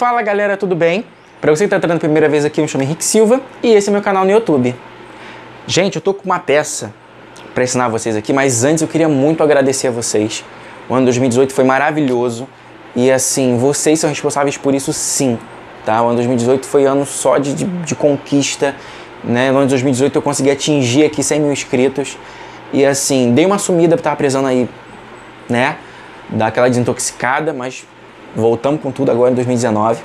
Fala galera, tudo bem? Pra você que tá entrando pela primeira vez aqui, eu me chamo Henrique Silva e esse é meu canal no YouTube. Gente, eu tô com uma peça para ensinar vocês aqui, mas antes eu queria muito agradecer a vocês. O ano 2018 foi maravilhoso e assim, vocês são responsáveis por isso sim, tá? O ano 2018 foi ano só de, de, de conquista, né? No ano de 2018 eu consegui atingir aqui 100 mil inscritos e assim, dei uma sumida, tava precisando aí, né? Dar aquela desintoxicada, mas Voltamos com tudo agora em 2019.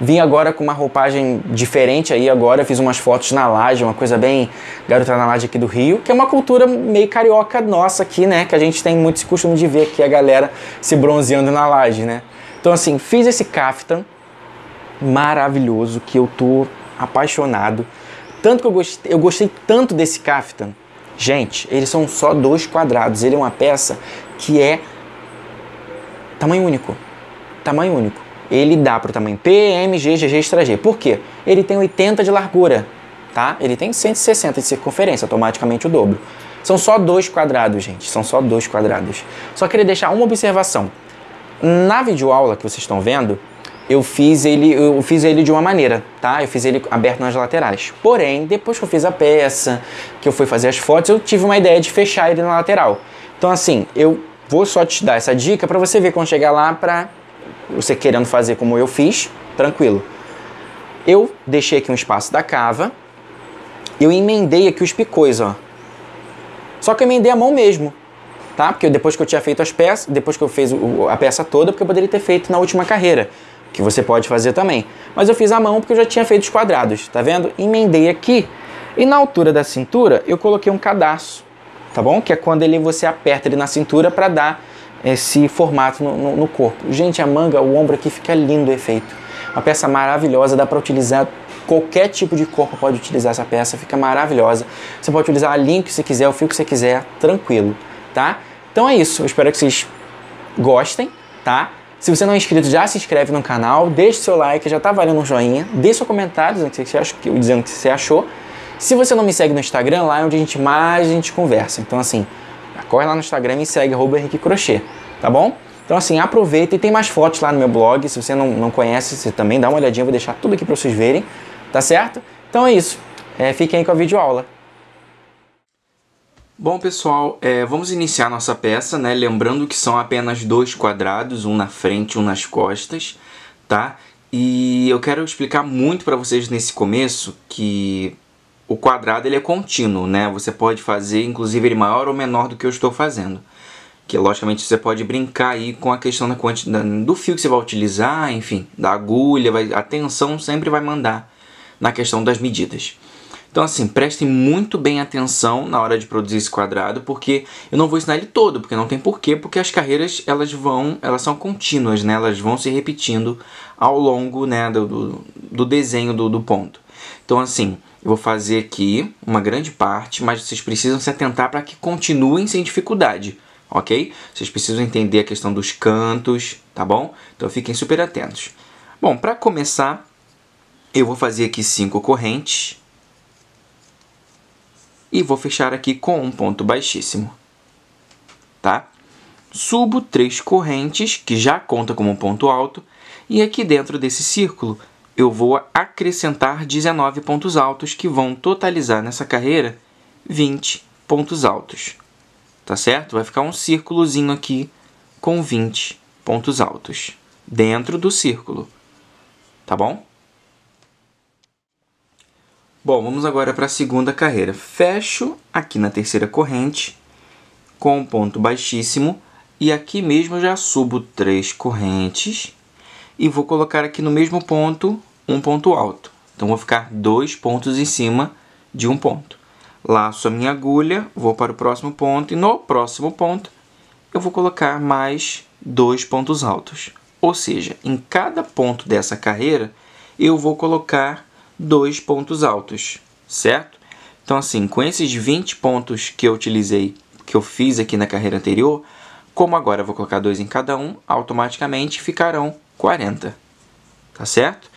Vim agora com uma roupagem diferente aí agora, fiz umas fotos na laje, uma coisa bem garota na laje aqui do Rio, que é uma cultura meio carioca nossa aqui, né? Que a gente tem muito esse costume de ver aqui a galera se bronzeando na laje, né? Então assim, fiz esse caftan maravilhoso que eu tô apaixonado. Tanto que eu gostei, eu gostei tanto desse caftan. Gente, eles são só dois quadrados, ele é uma peça que é tamanho único tamanho único. Ele dá para o tamanho P, M, G, GG, extra G. Por quê? Ele tem 80 de largura, tá? Ele tem 160 de circunferência, automaticamente o dobro. São só dois quadrados, gente. São só dois quadrados. Só queria deixar uma observação. Na videoaula que vocês estão vendo, eu fiz ele, eu fiz ele de uma maneira, tá? Eu fiz ele aberto nas laterais. Porém, depois que eu fiz a peça, que eu fui fazer as fotos, eu tive uma ideia de fechar ele na lateral. Então, assim, eu vou só te dar essa dica para você ver quando chegar lá para você querendo fazer como eu fiz, tranquilo. Eu deixei aqui um espaço da cava, eu emendei aqui os picôs, ó. Só que eu emendei a mão mesmo, tá? Porque depois que eu tinha feito as peças, depois que eu fiz a peça toda, porque eu poderia ter feito na última carreira, que você pode fazer também. Mas eu fiz a mão porque eu já tinha feito os quadrados, tá vendo? Emendei aqui e na altura da cintura eu coloquei um cadastro, tá bom? Que é quando ele você aperta ele na cintura para dar esse formato no, no, no corpo. Gente, a manga, o ombro aqui fica lindo o efeito. Uma peça maravilhosa, dá para utilizar qualquer tipo de corpo pode utilizar essa peça, fica maravilhosa. Você pode utilizar a linha que você quiser, o fio que você quiser, tranquilo, tá? Então é isso, eu espero que vocês gostem, tá? Se você não é inscrito, já se inscreve no canal, deixe seu like, já tá valendo um joinha, deixe seu comentário dizendo que você achou, que você achou. Se você não me segue no Instagram, lá é onde a gente mais a gente conversa. Então assim, corre lá no Instagram e segue Henrique Crochê, tá bom? Então assim, aproveita e tem mais fotos lá no meu blog, se você não, não conhece, você também dá uma olhadinha, vou deixar tudo aqui para vocês verem, tá certo? Então é isso, é, fiquem aí com a videoaula. Bom pessoal, é, vamos iniciar nossa peça, né? Lembrando que são apenas dois quadrados, um na frente, um nas costas, tá? E eu quero explicar muito para vocês nesse começo que o quadrado ele é contínuo, né? Você pode fazer, inclusive, ele maior ou menor do que eu estou fazendo. Que, logicamente, você pode brincar aí com a questão da quantidade, do fio que você vai utilizar, enfim, da agulha, vai, a tensão sempre vai mandar na questão das medidas. Então, assim, prestem muito bem atenção na hora de produzir esse quadrado, porque eu não vou ensinar ele todo, porque não tem porquê, porque as carreiras, elas vão, elas são contínuas, né? Elas vão se repetindo ao longo, né, do, do, desenho do, do ponto. Então, assim, eu vou fazer aqui uma grande parte, mas vocês precisam se atentar para que continuem sem dificuldade, ok? Vocês precisam entender a questão dos cantos, tá bom? Então fiquem super atentos. Bom, para começar, eu vou fazer aqui cinco correntes e vou fechar aqui com um ponto baixíssimo, tá? Subo três correntes, que já conta como um ponto alto, e aqui dentro desse círculo eu vou acrescentar 19 pontos altos, que vão totalizar nessa carreira 20 pontos altos. Tá certo? Vai ficar um círculozinho aqui com 20 pontos altos dentro do círculo. Tá bom? Bom, vamos agora para a segunda carreira. Fecho aqui na terceira corrente com um ponto baixíssimo e aqui mesmo já subo três correntes e vou colocar aqui no mesmo ponto um ponto alto. Então, vou ficar dois pontos em cima de um ponto. Laço a minha agulha, vou para o próximo ponto e no próximo ponto eu vou colocar mais dois pontos altos. Ou seja, em cada ponto dessa carreira eu vou colocar dois pontos altos, certo? Então, assim, com esses 20 pontos que eu utilizei, que eu fiz aqui na carreira anterior, como agora eu vou colocar dois em cada um, automaticamente ficarão 40, tá certo?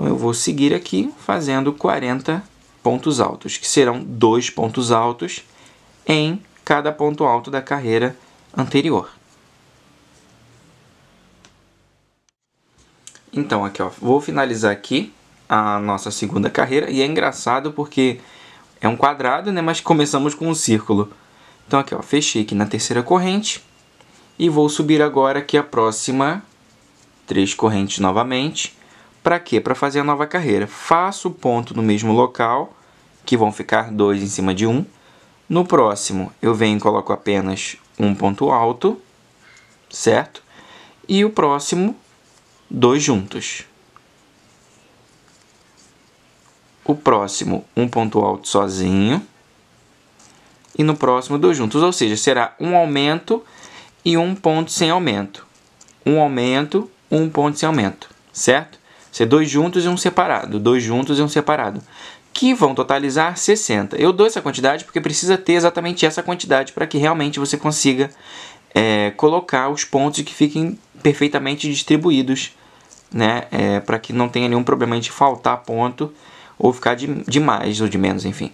Então eu vou seguir aqui fazendo 40 pontos altos, que serão dois pontos altos em cada ponto alto da carreira anterior. Então aqui, ó, vou finalizar aqui a nossa segunda carreira e é engraçado porque é um quadrado, né, mas começamos com um círculo. Então aqui, ó, fechei aqui na terceira corrente e vou subir agora aqui a próxima três correntes novamente para quê? Para fazer a nova carreira. Faço o ponto no mesmo local, que vão ficar dois em cima de um. No próximo, eu venho e coloco apenas um ponto alto, certo? E o próximo, dois juntos. O próximo, um ponto alto sozinho. E no próximo, dois juntos. Ou seja, será um aumento e um ponto sem aumento. Um aumento, um ponto sem aumento, certo? ser dois juntos e um separado, dois juntos e um separado, que vão totalizar 60. Eu dou essa quantidade porque precisa ter exatamente essa quantidade para que realmente você consiga é, colocar os pontos que fiquem perfeitamente distribuídos, né? É, para que não tenha nenhum problema de faltar ponto ou ficar de, de mais ou de menos, enfim.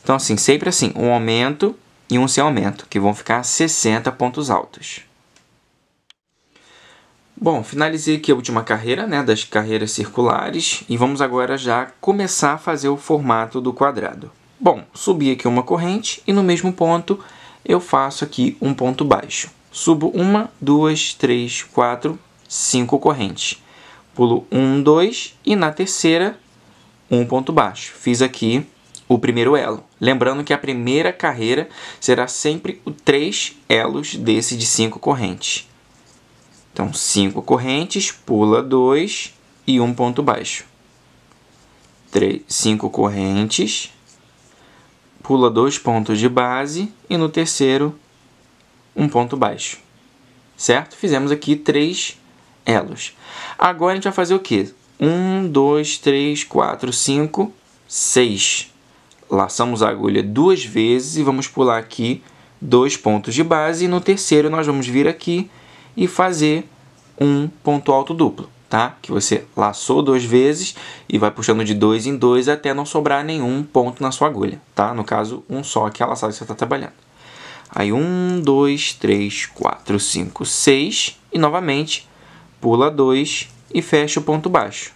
Então, assim, sempre assim, um aumento e um sem aumento, que vão ficar 60 pontos altos. Bom, finalizei aqui a última carreira, né, das carreiras circulares, e vamos agora já começar a fazer o formato do quadrado. Bom, subi aqui uma corrente e no mesmo ponto eu faço aqui um ponto baixo. Subo uma, duas, três, quatro, cinco correntes. Pulo um, dois e na terceira um ponto baixo. Fiz aqui o primeiro elo. Lembrando que a primeira carreira será sempre o três elos desse de cinco correntes. Então, 5 correntes, pula 2 e 1 um ponto baixo. 5 correntes, pula 2 pontos de base e no terceiro, 1 um ponto baixo. Certo? Fizemos aqui 3 elos. Agora, a gente vai fazer o quê? 1, 2, 3, 4, 5, 6. Laçamos a agulha duas vezes e vamos pular aqui 2 pontos de base. E no terceiro, nós vamos vir aqui e fazer um ponto alto duplo, tá? Que você laçou duas vezes e vai puxando de dois em dois até não sobrar nenhum ponto na sua agulha, tá? No caso, um só que é a laçada que você está trabalhando. Aí, um, dois, três, quatro, cinco, seis e novamente pula dois e fecha o ponto baixo.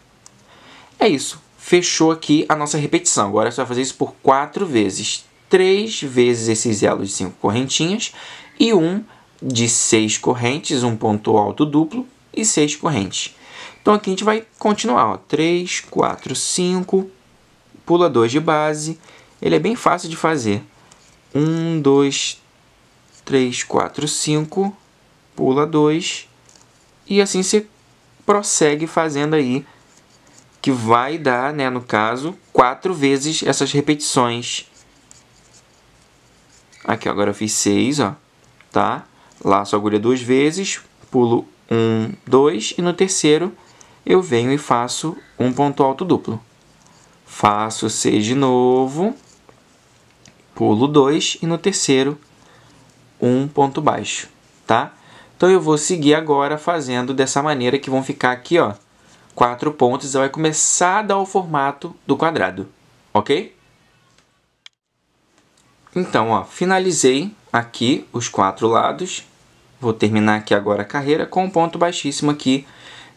É isso. Fechou aqui a nossa repetição. Agora você vai fazer isso por quatro vezes. Três vezes esses elos de cinco correntinhas e um de seis correntes, um ponto alto duplo e seis correntes. Então aqui a gente vai continuar, ó, 3, 4, 5, pula 2 de base, ele é bem fácil de fazer. 1, 2, 3, 4, 5, pula 2 e assim você prossegue fazendo aí, que vai dar, né, no caso, 4 vezes essas repetições. Aqui, ó, agora eu fiz 6, ó, tá? laço a agulha duas vezes, pulo um, dois e no terceiro eu venho e faço um ponto alto duplo. Faço seis de novo, pulo dois e no terceiro um ponto baixo, tá? Então eu vou seguir agora fazendo dessa maneira que vão ficar aqui, ó, quatro pontos, vai começar a dar o formato do quadrado, ok? Então, ó, finalizei aqui os quatro lados, Vou terminar aqui agora a carreira com um ponto baixíssimo aqui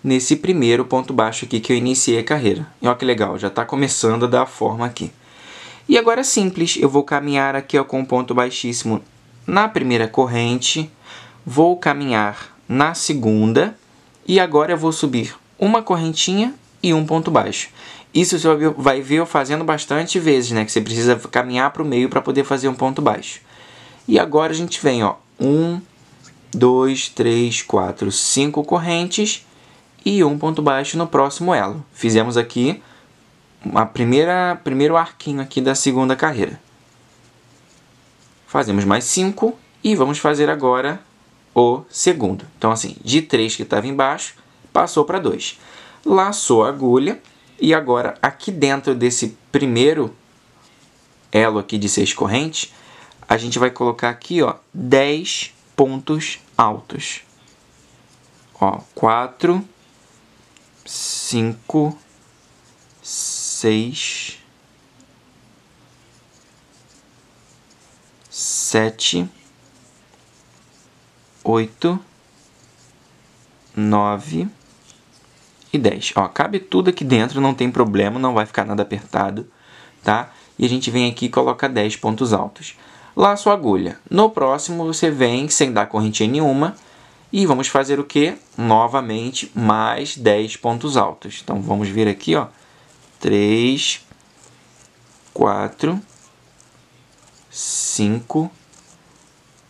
nesse primeiro ponto baixo aqui que eu iniciei a carreira. E olha que legal, já está começando a dar forma aqui. E agora é simples, eu vou caminhar aqui ó, com um ponto baixíssimo na primeira corrente, vou caminhar na segunda e agora eu vou subir uma correntinha e um ponto baixo. Isso você vai ver eu fazendo bastante vezes, né? Que você precisa caminhar para o meio para poder fazer um ponto baixo. E agora a gente vem, ó, um, 2, 3, 4, 5 correntes e um ponto baixo no próximo elo. Fizemos aqui a primeira primeiro arquinho aqui da segunda carreira. Fazemos mais 5 e vamos fazer agora o segundo. Então assim, de 3 que estava embaixo, passou para 2. Laçou a agulha e agora aqui dentro desse primeiro elo aqui de 6 correntes, a gente vai colocar aqui, ó, 10 pontos altos. Ó, quatro, cinco, seis, sete, oito, nove e dez. Ó, cabe tudo aqui dentro, não tem problema, não vai ficar nada apertado, tá? E a gente vem aqui e coloca dez pontos altos laço a agulha. No próximo, você vem sem dar correntinha nenhuma e vamos fazer o que? Novamente, mais 10 pontos altos. Então, vamos vir aqui, ó, 3, 4, 5,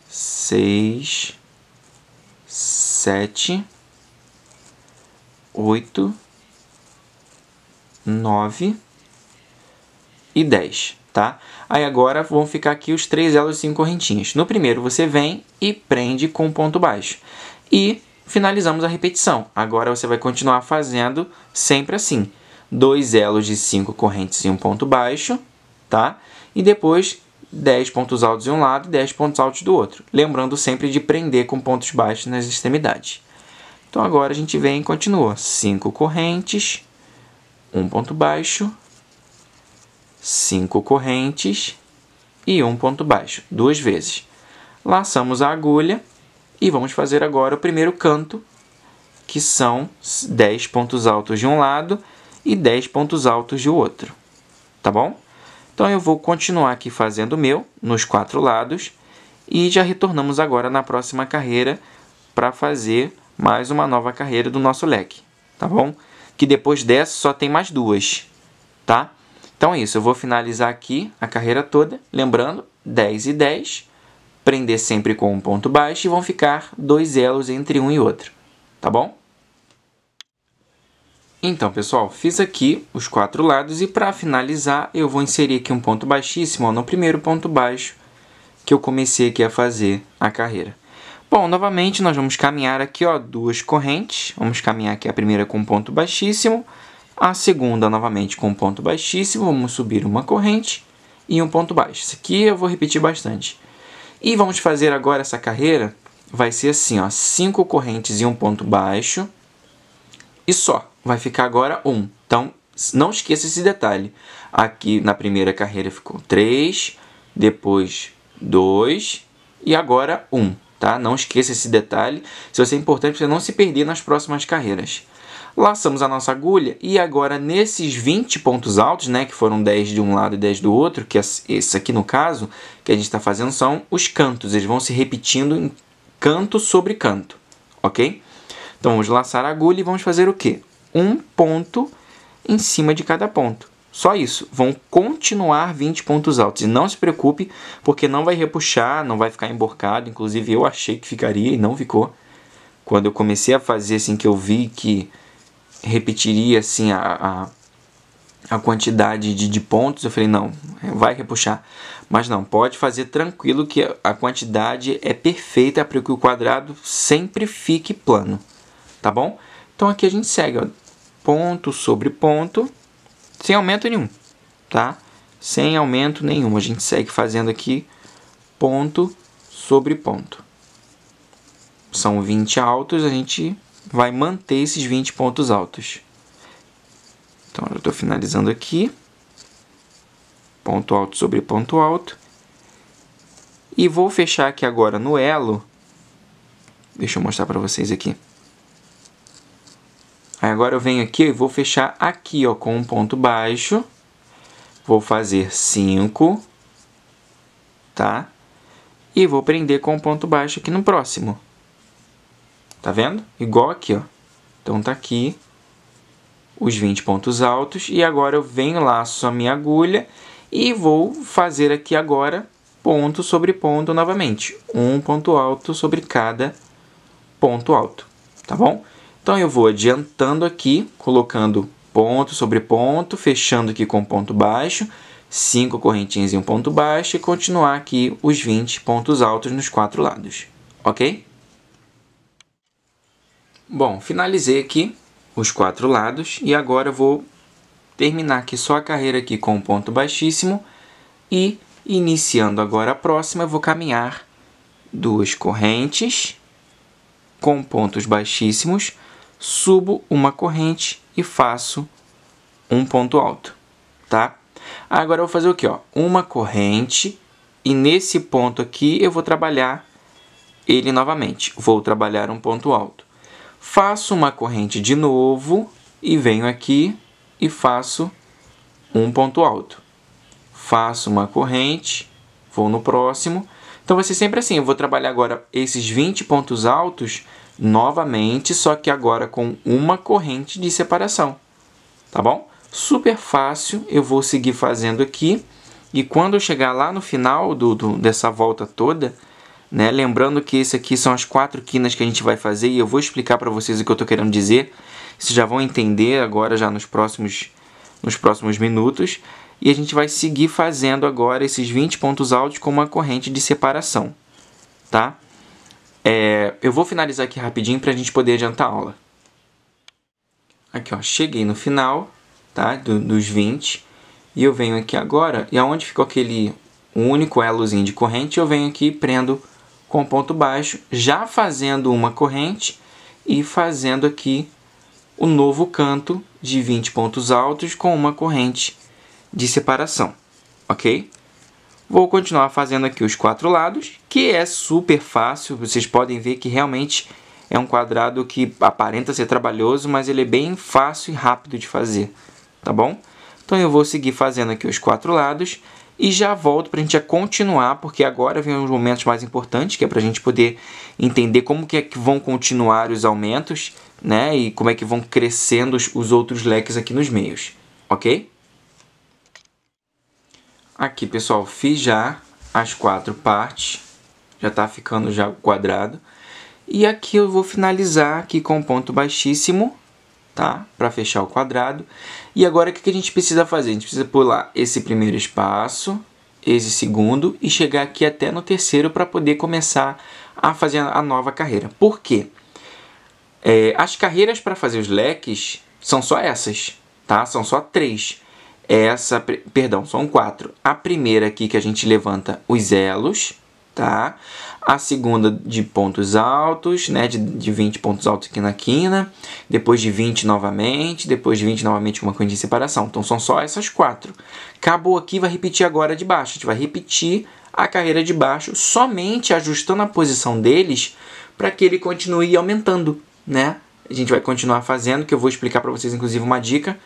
6, 7, 8, 9 e 10 tá? Aí agora vão ficar aqui os três elos e cinco correntinhas. No primeiro você vem e prende com ponto baixo. E finalizamos a repetição. Agora você vai continuar fazendo sempre assim. Dois elos de cinco correntes e um ponto baixo, tá? E depois 10 pontos altos de um lado e 10 pontos altos do outro. Lembrando sempre de prender com pontos baixos nas extremidades. Então agora a gente vem e continua. 5 correntes, um ponto baixo, cinco correntes e um ponto baixo, duas vezes. Laçamos a agulha e vamos fazer agora o primeiro canto, que são 10 pontos altos de um lado e 10 pontos altos do outro, tá bom? Então, eu vou continuar aqui fazendo o meu, nos quatro lados, e já retornamos agora na próxima carreira para fazer mais uma nova carreira do nosso leque, tá bom? Que depois dessa só tem mais duas, tá? Então é isso, eu vou finalizar aqui a carreira toda, lembrando, 10 e 10, prender sempre com um ponto baixo e vão ficar dois elos entre um e outro, tá bom? Então, pessoal, fiz aqui os quatro lados e para finalizar eu vou inserir aqui um ponto baixíssimo ó, no primeiro ponto baixo que eu comecei aqui a fazer a carreira. Bom, novamente nós vamos caminhar aqui ó, duas correntes, vamos caminhar aqui a primeira com um ponto baixíssimo, a segunda, novamente, com um ponto baixíssimo, vamos subir uma corrente e um ponto baixo. Isso aqui eu vou repetir bastante. E vamos fazer agora essa carreira, vai ser assim, ó, cinco correntes e um ponto baixo, e só, vai ficar agora um. Então, não esqueça esse detalhe. Aqui na primeira carreira ficou 3, depois 2 e agora 1, um, tá? Não esqueça esse detalhe. Isso é importante para você não se perder nas próximas carreiras. Laçamos a nossa agulha e agora nesses 20 pontos altos, né, que foram 10 de um lado e 10 do outro, que é esse aqui no caso, que a gente está fazendo são os cantos, eles vão se repetindo em canto sobre canto, ok? Então vamos laçar a agulha e vamos fazer o quê? Um ponto em cima de cada ponto. Só isso, vão continuar 20 pontos altos. E não se preocupe, porque não vai repuxar, não vai ficar emborcado. Inclusive, eu achei que ficaria e não ficou. Quando eu comecei a fazer, assim, que eu vi que repetiria assim a, a, a quantidade de, de pontos, eu falei, não, vai repuxar. Mas não, pode fazer tranquilo que a quantidade é perfeita para que o quadrado sempre fique plano, tá bom? Então aqui a gente segue, ó, ponto sobre ponto, sem aumento nenhum, tá? Sem aumento nenhum, a gente segue fazendo aqui ponto sobre ponto. São 20 altos, a gente vai manter esses 20 pontos altos. Então, eu estou finalizando aqui. Ponto alto sobre ponto alto. E vou fechar aqui agora no elo. Deixa eu mostrar para vocês aqui. Aí agora eu venho aqui e vou fechar aqui ó, com um ponto baixo. Vou fazer 5, tá? E vou prender com um ponto baixo aqui no próximo. Tá vendo? Igual aqui, ó. Então tá aqui os 20 pontos altos e agora eu venho laço a minha agulha e vou fazer aqui agora ponto sobre ponto novamente. Um ponto alto sobre cada ponto alto, tá bom? Então eu vou adiantando aqui, colocando ponto sobre ponto, fechando aqui com ponto baixo, cinco correntinhas em um ponto baixo e continuar aqui os 20 pontos altos nos quatro lados, ok? Bom, finalizei aqui os quatro lados e agora vou terminar aqui só a carreira aqui com um ponto baixíssimo e iniciando agora a próxima, vou caminhar duas correntes com pontos baixíssimos, subo uma corrente e faço um ponto alto, tá? Agora eu vou fazer o que, ó? Uma corrente e nesse ponto aqui eu vou trabalhar ele novamente. Vou trabalhar um ponto alto faço uma corrente de novo e venho aqui e faço um ponto alto. Faço uma corrente, vou no próximo. Então vai ser sempre assim, eu vou trabalhar agora esses 20 pontos altos novamente, só que agora com uma corrente de separação, tá bom? Super fácil, eu vou seguir fazendo aqui. E quando eu chegar lá no final do, do dessa volta toda, né? Lembrando que esse aqui são as quatro quinas que a gente vai fazer e eu vou explicar para vocês o que eu estou querendo dizer. Vocês já vão entender agora já nos próximos, nos próximos minutos. E a gente vai seguir fazendo agora esses 20 pontos altos com uma corrente de separação. Tá? É, eu vou finalizar aqui rapidinho para a gente poder adiantar a aula. Aqui, ó, cheguei no final tá, Do, dos 20. E eu venho aqui agora, e aonde ficou aquele único elozinho de corrente, eu venho aqui e prendo com ponto baixo, já fazendo uma corrente e fazendo aqui o novo canto de 20 pontos altos com uma corrente de separação, ok? Vou continuar fazendo aqui os quatro lados, que é super fácil, vocês podem ver que realmente é um quadrado que aparenta ser trabalhoso, mas ele é bem fácil e rápido de fazer, tá bom? Então eu vou seguir fazendo aqui os quatro lados, e já volto para a gente continuar, porque agora vem os momentos mais importantes, que é para a gente poder entender como que, é que vão continuar os aumentos, né? E como é que vão crescendo os, os outros leques aqui nos meios, ok? Aqui, pessoal, fiz já as quatro partes. Já está ficando já quadrado. E aqui eu vou finalizar aqui com um ponto baixíssimo tá? Para fechar o quadrado. E agora o que a gente precisa fazer? A gente precisa pular esse primeiro espaço, esse segundo e chegar aqui até no terceiro para poder começar a fazer a nova carreira. Por quê? É, as carreiras para fazer os leques são só essas, tá? São só três. Essa, perdão, são quatro. A primeira aqui que a gente levanta os elos, tá? a segunda de pontos altos, né, de, de 20 pontos altos aqui na quina, depois de 20 novamente, depois de 20 novamente uma corrente de separação. Então são só essas quatro. Acabou aqui, vai repetir agora de baixo. A gente vai repetir a carreira de baixo, somente ajustando a posição deles para que ele continue aumentando, né? A gente vai continuar fazendo, que eu vou explicar para vocês, inclusive, uma dica,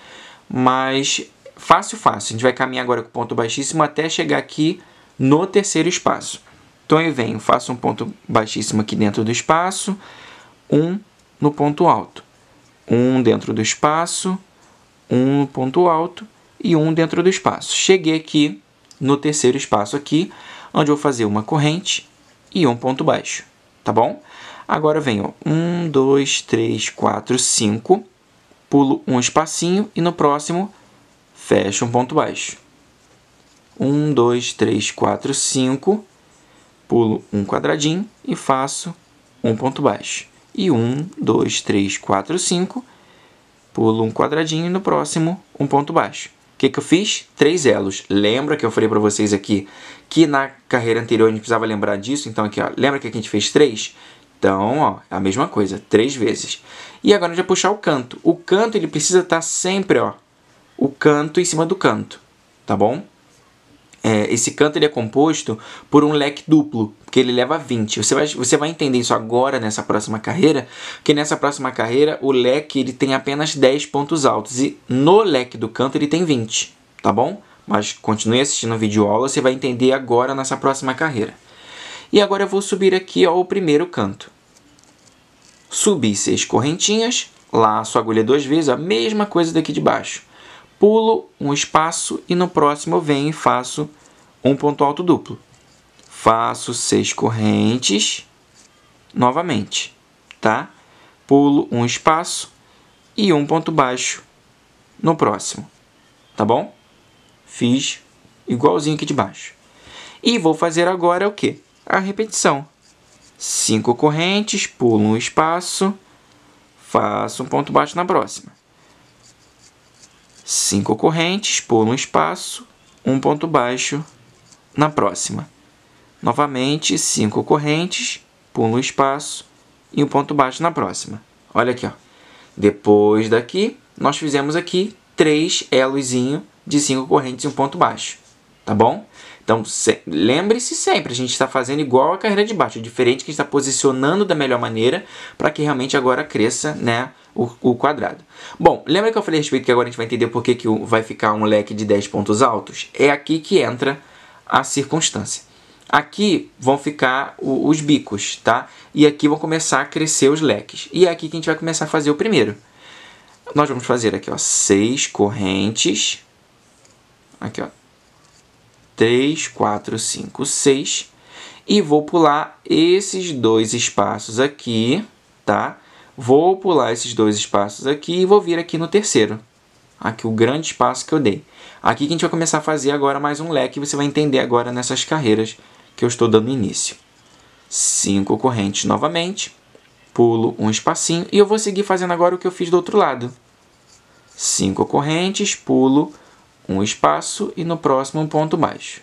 mas fácil, fácil. A gente vai caminhar agora com ponto baixíssimo até chegar aqui no terceiro espaço. Então eu venho, faço um ponto baixíssimo aqui dentro do espaço, um no ponto alto, um dentro do espaço, um no ponto alto e um dentro do espaço. Cheguei aqui no terceiro espaço aqui, onde eu vou fazer uma corrente e um ponto baixo, tá bom? Agora venho um, dois, três, quatro, cinco, pulo um espacinho e no próximo fecho um ponto baixo. Um, dois, três, quatro, cinco pulo um quadradinho e faço um ponto baixo. E um, dois, três, quatro, cinco, pulo um quadradinho e no próximo um ponto baixo. O que, que eu fiz? Três elos. Lembra que eu falei para vocês aqui que na carreira anterior a gente precisava lembrar disso? Então aqui, ó, lembra que aqui a gente fez três? Então, ó, é a mesma coisa, três vezes. E agora a gente vai puxar o canto. O canto ele precisa estar tá sempre, ó, o canto em cima do canto, tá bom? É, esse canto ele é composto por um leque duplo, que ele leva 20. Você vai, você vai entender isso agora nessa próxima carreira, que nessa próxima carreira o leque ele tem apenas 10 pontos altos e no leque do canto ele tem 20, tá bom? Mas continue assistindo a videoaula, você vai entender agora nessa próxima carreira. E agora eu vou subir aqui ao primeiro canto. Subi seis correntinhas, laço a agulha duas vezes, a mesma coisa daqui de baixo pulo um espaço e no próximo eu venho e faço um ponto alto duplo. Faço seis correntes novamente, tá? Pulo um espaço e um ponto baixo no próximo, tá bom? Fiz igualzinho aqui de baixo. E vou fazer agora o que? A repetição. Cinco correntes, pulo um espaço, faço um ponto baixo na próxima cinco correntes por um espaço, um ponto baixo na próxima. Novamente, cinco correntes, por um espaço e um ponto baixo na próxima. Olha aqui, ó. Depois daqui, nós fizemos aqui três elozinho de cinco correntes e um ponto baixo, tá bom? Então, se... lembre-se sempre, a gente está fazendo igual a carreira de baixo, é diferente que a gente está posicionando da melhor maneira para que realmente agora cresça, né, o, o quadrado. Bom, lembra que eu falei a respeito que agora a gente vai entender por que, que vai ficar um leque de 10 pontos altos? É aqui que entra a circunstância. Aqui vão ficar o, os bicos, tá? E aqui vão começar a crescer os leques. E é aqui que a gente vai começar a fazer o primeiro. Nós vamos fazer aqui, ó, seis correntes. Aqui, ó. 3, 4, 5, 6. E vou pular esses dois espaços aqui, tá? Vou pular esses dois espaços aqui e vou vir aqui no terceiro. Aqui o grande espaço que eu dei. Aqui que a gente vai começar a fazer agora mais um leque. Você vai entender agora nessas carreiras que eu estou dando início. Cinco correntes novamente. Pulo um espacinho. E eu vou seguir fazendo agora o que eu fiz do outro lado. Cinco correntes, pulo um espaço e no próximo um ponto baixo.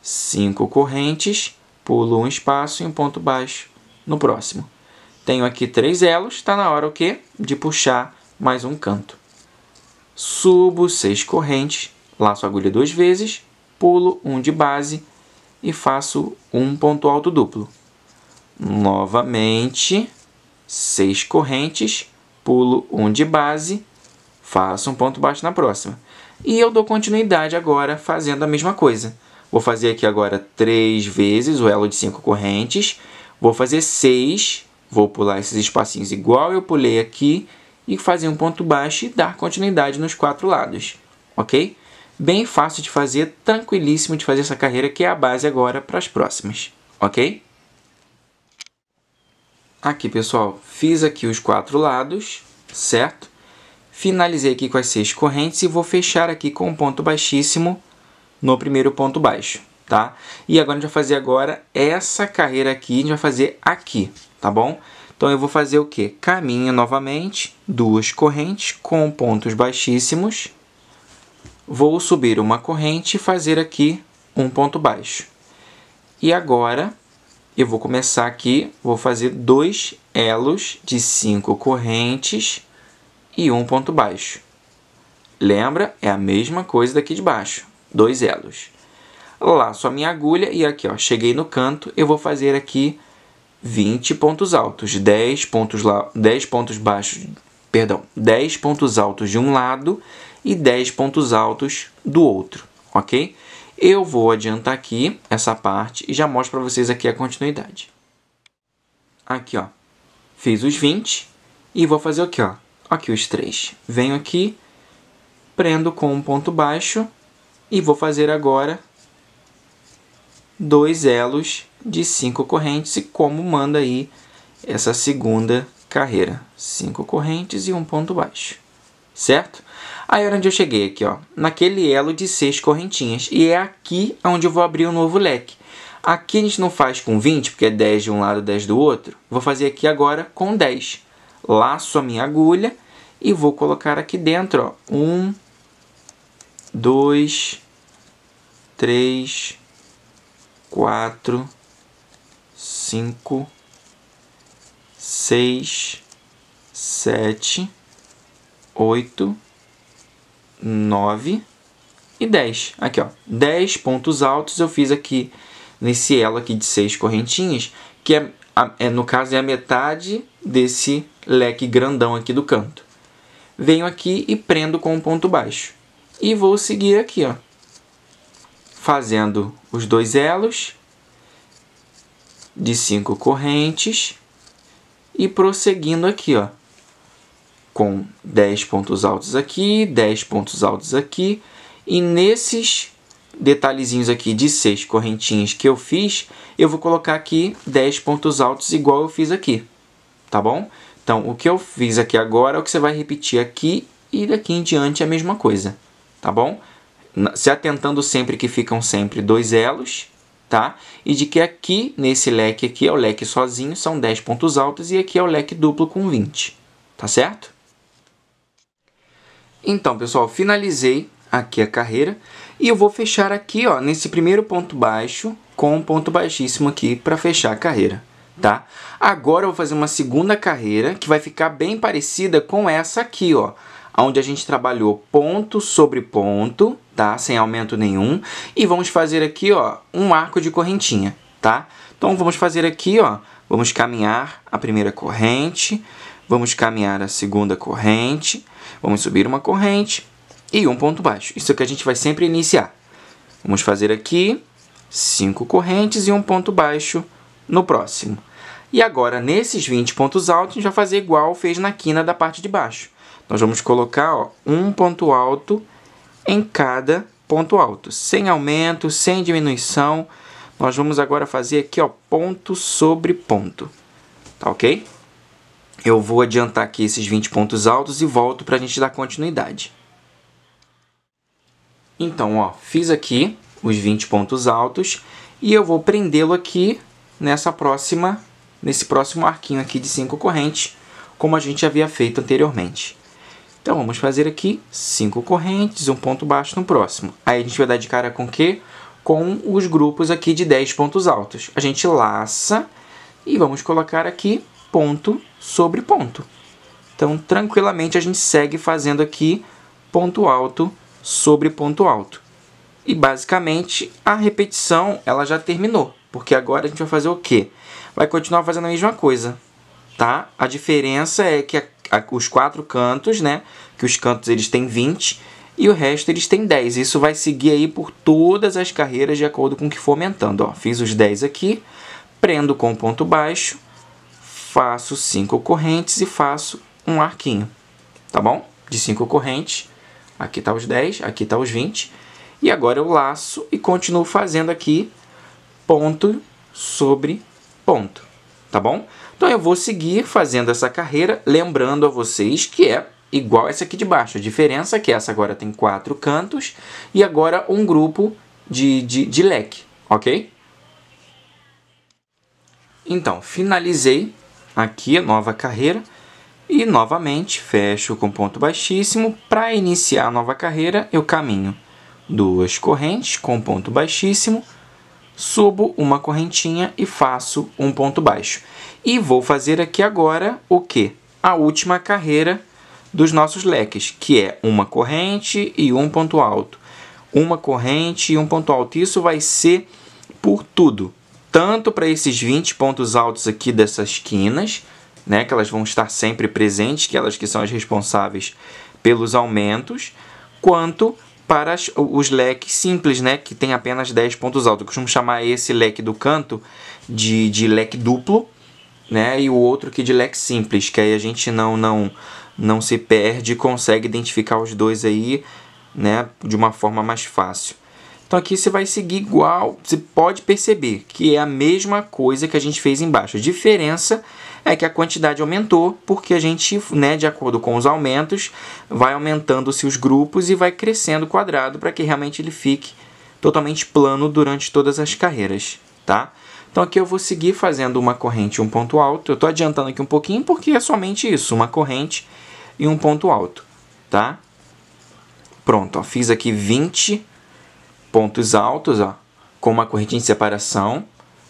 Cinco correntes, pulo um espaço e um ponto baixo no próximo. Tenho aqui três elos, está na hora o quê? De puxar mais um canto. Subo seis correntes, laço a agulha duas vezes, pulo um de base e faço um ponto alto duplo. Novamente, seis correntes, pulo um de base, faço um ponto baixo na próxima. E eu dou continuidade agora fazendo a mesma coisa. Vou fazer aqui agora três vezes o elo de cinco correntes, vou fazer seis Vou pular esses espacinhos igual eu pulei aqui e fazer um ponto baixo e dar continuidade nos quatro lados, ok? Bem fácil de fazer, tranquilíssimo de fazer essa carreira, que é a base agora para as próximas, ok? Aqui, pessoal, fiz aqui os quatro lados, certo? Finalizei aqui com as seis correntes e vou fechar aqui com um ponto baixíssimo no primeiro ponto baixo, tá? E agora a gente vai fazer agora essa carreira aqui, a gente vai fazer aqui, tá bom? Então, eu vou fazer o quê? Caminho novamente, duas correntes com pontos baixíssimos. Vou subir uma corrente e fazer aqui um ponto baixo. E agora, eu vou começar aqui, vou fazer dois elos de cinco correntes e um ponto baixo. Lembra? É a mesma coisa daqui de baixo, dois elos. Laço a minha agulha e aqui, ó, cheguei no canto, eu vou fazer aqui 20 pontos altos, 10 pontos, lá, 10 pontos baixos, perdão, 10 pontos altos de um lado e 10 pontos altos do outro, ok? Eu vou adiantar aqui essa parte e já mostro para vocês aqui a continuidade. Aqui, ó, fiz os 20 e vou fazer o que, ó, aqui os 3. Venho aqui, prendo com um ponto baixo e vou fazer agora dois elos de cinco correntes e como manda aí essa segunda carreira. Cinco correntes e um ponto baixo, certo? Aí é onde eu cheguei aqui, ó, naquele elo de seis correntinhas. E é aqui onde eu vou abrir um novo leque. Aqui a gente não faz com 20, porque é 10 de um lado, 10 do outro. Vou fazer aqui agora com 10. Laço a minha agulha e vou colocar aqui dentro, ó, 1, 2, 3, 4, cinco, seis, sete, oito, nove e dez. Aqui, ó, dez pontos altos eu fiz aqui nesse elo aqui de seis correntinhas, que é, é no caso é a metade desse leque grandão aqui do canto. Venho aqui e prendo com um ponto baixo. E vou seguir aqui, ó, fazendo os dois elos de cinco correntes e prosseguindo aqui, ó, com 10 pontos altos aqui, 10 pontos altos aqui, e nesses detalhezinhos aqui de seis correntinhas que eu fiz, eu vou colocar aqui 10 pontos altos igual eu fiz aqui, tá bom? Então, o que eu fiz aqui agora é o que você vai repetir aqui e daqui em diante é a mesma coisa, tá bom? Se atentando sempre que ficam sempre dois elos, tá? E de que aqui, nesse leque aqui, é o leque sozinho, são 10 pontos altos, e aqui é o leque duplo com 20, tá certo? Então, pessoal, finalizei aqui a carreira e eu vou fechar aqui, ó, nesse primeiro ponto baixo com um ponto baixíssimo aqui para fechar a carreira, tá? Agora eu vou fazer uma segunda carreira que vai ficar bem parecida com essa aqui, ó, onde a gente trabalhou ponto sobre ponto, tá? Sem aumento nenhum. E vamos fazer aqui, ó, um arco de correntinha, tá? Então, vamos fazer aqui, ó, vamos caminhar a primeira corrente, vamos caminhar a segunda corrente, vamos subir uma corrente e um ponto baixo. Isso é que a gente vai sempre iniciar. Vamos fazer aqui cinco correntes e um ponto baixo no próximo. E agora, nesses 20 pontos altos, a gente vai fazer igual fez na quina da parte de baixo. Nós vamos colocar ó, um ponto alto em cada ponto alto, sem aumento, sem diminuição. Nós vamos agora fazer aqui, ó, ponto sobre ponto, tá ok? Eu vou adiantar aqui esses 20 pontos altos e volto para a gente dar continuidade. Então, ó, fiz aqui os 20 pontos altos e eu vou prendê-lo aqui nessa próxima, nesse próximo arquinho aqui de cinco correntes, como a gente havia feito anteriormente. Então vamos fazer aqui cinco correntes, um ponto baixo no próximo. Aí a gente vai dar de cara com o quê? Com os grupos aqui de 10 pontos altos. A gente laça e vamos colocar aqui ponto sobre ponto. Então, tranquilamente, a gente segue fazendo aqui ponto alto sobre ponto alto. E, basicamente, a repetição ela já terminou, porque agora a gente vai fazer o quê? Vai continuar fazendo a mesma coisa, tá? A diferença é que os quatro cantos, né? Que os cantos eles têm 20 e o resto eles têm 10. Isso vai seguir aí por todas as carreiras de acordo com o que for aumentando. Ó, fiz os 10 aqui, prendo com ponto baixo, faço cinco correntes e faço um arquinho, tá bom? De cinco correntes, aqui tá os 10, aqui tá os 20. E agora eu laço e continuo fazendo aqui ponto sobre ponto tá bom? Então eu vou seguir fazendo essa carreira, lembrando a vocês que é igual essa aqui de baixo. A diferença é que essa agora tem quatro cantos e agora um grupo de, de, de leque, ok? Então, finalizei aqui a nova carreira e novamente fecho com ponto baixíssimo. Para iniciar a nova carreira, eu caminho duas correntes com ponto baixíssimo, subo uma correntinha e faço um ponto baixo. E vou fazer aqui agora o que? A última carreira dos nossos leques, que é uma corrente e um ponto alto. Uma corrente e um ponto alto. Isso vai ser por tudo, tanto para esses 20 pontos altos aqui dessas quinas, né, que elas vão estar sempre presentes, que elas que são as responsáveis pelos aumentos, quanto para as, os leques simples, né? Que tem apenas 10 pontos altos. Eu costumo chamar esse leque do canto de, de leque duplo, né? E o outro que de leque simples, que aí a gente não, não, não se perde e consegue identificar os dois aí, né? De uma forma mais fácil. Então aqui você vai seguir igual, você pode perceber que é a mesma coisa que a gente fez embaixo. A diferença é é que a quantidade aumentou, porque a gente, né, de acordo com os aumentos, vai aumentando-se os grupos e vai crescendo o quadrado para que realmente ele fique totalmente plano durante todas as carreiras, tá? Então aqui eu vou seguir fazendo uma corrente e um ponto alto. Eu estou adiantando aqui um pouquinho porque é somente isso, uma corrente e um ponto alto, tá? Pronto, ó, fiz aqui 20 pontos altos, ó, com uma corrente de separação.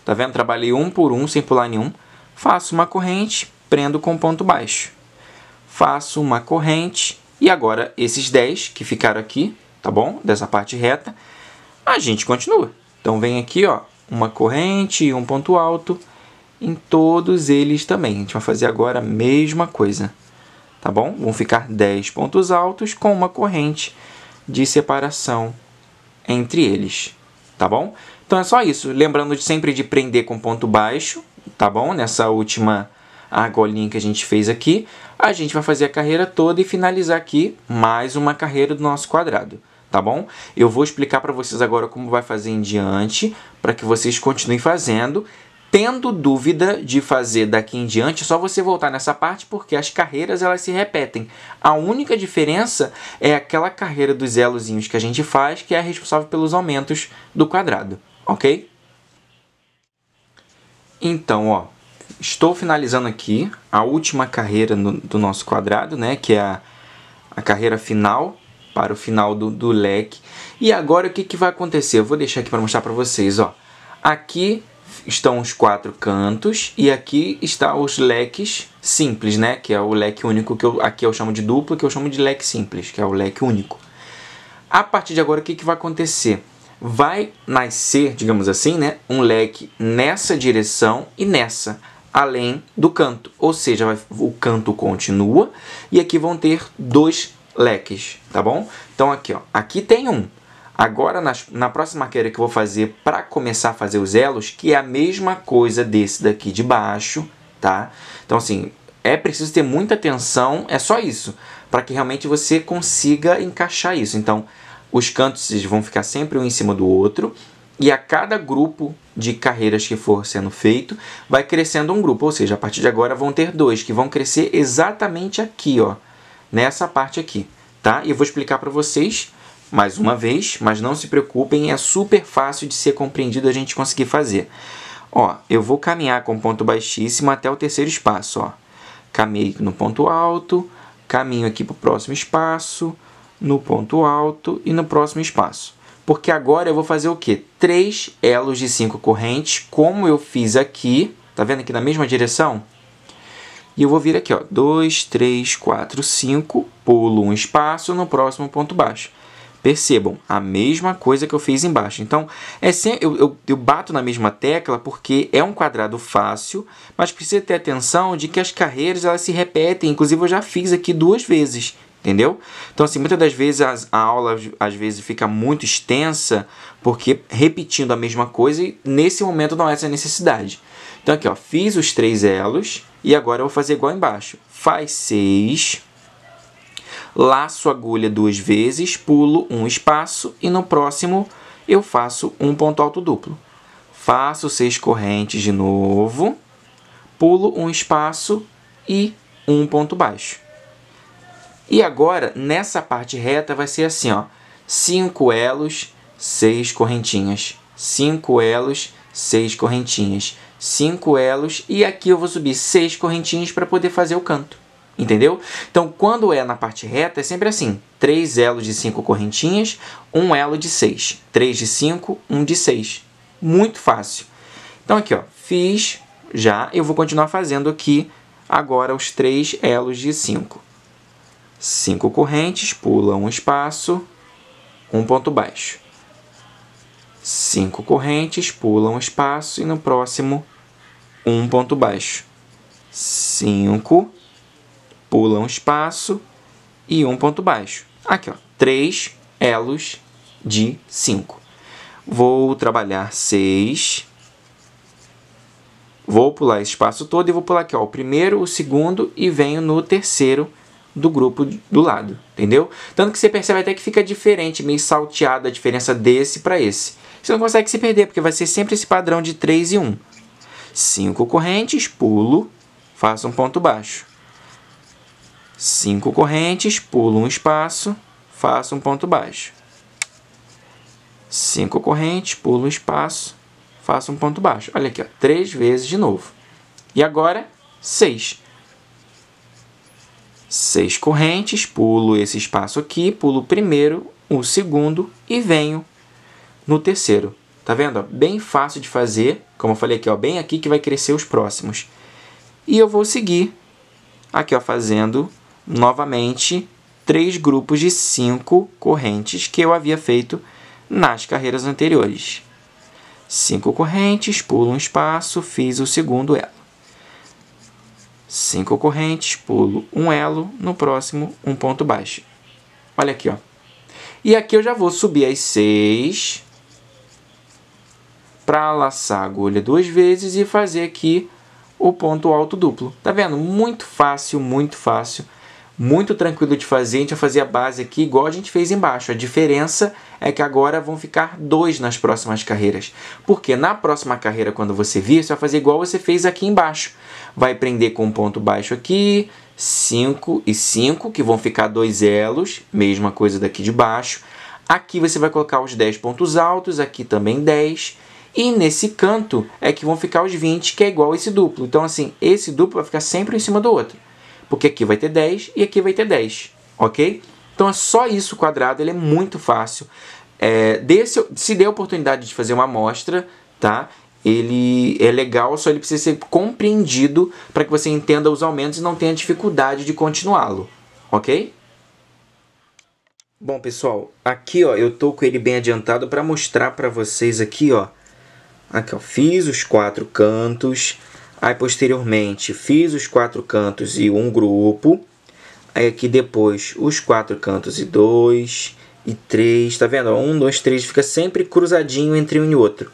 Tá vendo? Trabalhei um por um sem pular nenhum. Faço uma corrente, prendo com ponto baixo. Faço uma corrente e agora esses 10 que ficaram aqui, tá bom? Dessa parte reta, a gente continua. Então vem aqui, ó, uma corrente e um ponto alto em todos eles também. A gente vai fazer agora a mesma coisa, tá bom? Vão ficar 10 pontos altos com uma corrente de separação entre eles, tá bom? Então é só isso. Lembrando sempre de prender com ponto baixo, tá bom? Nessa última argolinha que a gente fez aqui, a gente vai fazer a carreira toda e finalizar aqui mais uma carreira do nosso quadrado, tá bom? Eu vou explicar para vocês agora como vai fazer em diante, para que vocês continuem fazendo. Tendo dúvida de fazer daqui em diante, é só você voltar nessa parte porque as carreiras elas se repetem. A única diferença é aquela carreira dos elozinhos que a gente faz, que é responsável pelos aumentos do quadrado, ok? Então, ó, estou finalizando aqui a última carreira no, do nosso quadrado, né? Que é a, a carreira final, para o final do, do leque. E agora o que, que vai acontecer? Eu vou deixar aqui para mostrar para vocês, ó. Aqui estão os quatro cantos e aqui está os leques simples, né? Que é o leque único que eu, aqui eu chamo de duplo, que eu chamo de leque simples, que é o leque único. A partir de agora, o que, que vai acontecer? vai nascer, digamos assim, né, um leque nessa direção e nessa, além do canto. Ou seja, vai, o canto continua e aqui vão ter dois leques, tá bom? Então aqui, ó, aqui tem um. Agora, nas, na próxima arqueira que eu vou fazer para começar a fazer os elos, que é a mesma coisa desse daqui de baixo, tá? Então, assim, é preciso ter muita atenção, é só isso, para que realmente você consiga encaixar isso. Então, os cantos vão ficar sempre um em cima do outro e a cada grupo de carreiras que for sendo feito, vai crescendo um grupo, ou seja, a partir de agora vão ter dois que vão crescer exatamente aqui, ó, nessa parte aqui, tá? E eu vou explicar para vocês mais uma vez, mas não se preocupem, é super fácil de ser compreendido a gente conseguir fazer. Ó, eu vou caminhar com ponto baixíssimo até o terceiro espaço, ó. Caminhei no ponto alto, caminho aqui para o próximo espaço, no ponto alto e no próximo espaço. Porque agora eu vou fazer o quê? Três elos de cinco correntes, como eu fiz aqui, tá vendo aqui na mesma direção? E eu vou vir aqui, ó, dois, três, quatro, cinco, pulo um espaço no próximo ponto baixo. Percebam, a mesma coisa que eu fiz embaixo. Então, é sem, eu, eu, eu, bato na mesma tecla porque é um quadrado fácil, mas precisa ter atenção de que as carreiras elas se repetem. Inclusive, eu já fiz aqui duas vezes. Entendeu? Então, assim, muitas das vezes as, a aula às vezes fica muito extensa porque repetindo a mesma coisa e nesse momento não há é essa necessidade. Então, aqui, ó, fiz os três elos e agora eu vou fazer igual embaixo. Faz seis, laço agulha duas vezes, pulo um espaço e no próximo eu faço um ponto alto duplo. Faço seis correntes de novo, pulo um espaço e um ponto baixo. E agora, nessa parte reta, vai ser assim, ó. 5 elos, 6 correntinhas. 5 elos, 6 correntinhas. 5 elos e aqui eu vou subir 6 correntinhas para poder fazer o canto. Entendeu? Então, quando é na parte reta, é sempre assim. 3 elos de 5 correntinhas, 1 um elo de 6. 3 de 5, 1 um de 6. Muito fácil. Então, aqui, ó, fiz já. Eu vou continuar fazendo aqui agora os 3 elos de 5 cinco correntes, pula um espaço, um ponto baixo. Cinco correntes, pula um espaço e no próximo um ponto baixo. Cinco, pula um espaço e um ponto baixo. Aqui, ó, três elos de cinco. Vou trabalhar seis. Vou pular esse espaço todo e vou pular aqui, ó, o primeiro, o segundo e venho no terceiro do grupo do lado, entendeu? Tanto que você percebe até que fica diferente, meio salteada a diferença desse para esse. Você não consegue se perder, porque vai ser sempre esse padrão de 3 e 1. 5 correntes, pulo, faço um ponto baixo. 5 correntes, pulo um espaço, faço um ponto baixo. 5 correntes, pulo um espaço, faço um ponto baixo. Olha aqui, ó, 3 vezes de novo. E agora, 6 seis correntes, pulo esse espaço aqui, pulo o primeiro, o segundo e venho no terceiro. Tá vendo? Bem fácil de fazer, como eu falei aqui, ó, bem aqui que vai crescer os próximos. E eu vou seguir aqui, ó, fazendo novamente três grupos de cinco correntes que eu havia feito nas carreiras anteriores. Cinco correntes, pulo um espaço, fiz o segundo, é cinco correntes, pulo um elo, no próximo um ponto baixo. Olha aqui, ó. E aqui eu já vou subir as seis para laçar a agulha duas vezes e fazer aqui o ponto alto duplo. Tá vendo? Muito fácil, muito fácil muito tranquilo de fazer. A gente vai fazer a base aqui igual a gente fez embaixo. A diferença é que agora vão ficar dois nas próximas carreiras. Porque na próxima carreira, quando você vir, você vai fazer igual você fez aqui embaixo. Vai prender com um ponto baixo aqui, 5 e 5, que vão ficar dois elos, mesma coisa daqui de baixo. Aqui você vai colocar os 10 pontos altos, aqui também 10. E nesse canto é que vão ficar os 20, que é igual esse duplo. Então, assim, esse duplo vai ficar sempre em cima do outro porque aqui vai ter 10 e aqui vai ter 10, ok? Então é só isso quadrado, ele é muito fácil. É, desse, se der a oportunidade de fazer uma amostra, tá? Ele é legal, só ele precisa ser compreendido para que você entenda os aumentos e não tenha dificuldade de continuá-lo, ok? Bom, pessoal, aqui ó, eu tô com ele bem adiantado para mostrar para vocês aqui, ó. Aqui, ó, fiz os quatro cantos, Aí, posteriormente, fiz os quatro cantos e um grupo. Aí, aqui depois, os quatro cantos e dois e três. Tá vendo? um, dois, três. Fica sempre cruzadinho entre um e outro.